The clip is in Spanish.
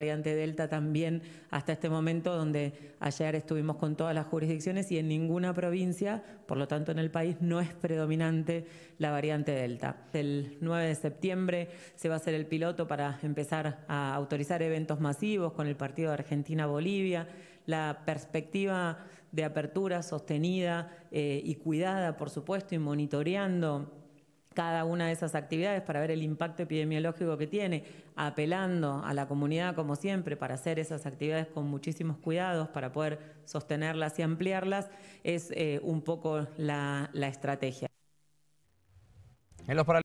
variante Delta también hasta este momento, donde ayer estuvimos con todas las jurisdicciones y en ninguna provincia, por lo tanto en el país, no es predominante la variante Delta. El 9 de septiembre se va a hacer el piloto para empezar a autorizar eventos masivos con el partido de Argentina-Bolivia. La perspectiva de apertura sostenida eh, y cuidada, por supuesto, y monitoreando cada una de esas actividades para ver el impacto epidemiológico que tiene, apelando a la comunidad como siempre para hacer esas actividades con muchísimos cuidados, para poder sostenerlas y ampliarlas, es eh, un poco la, estrategia. En los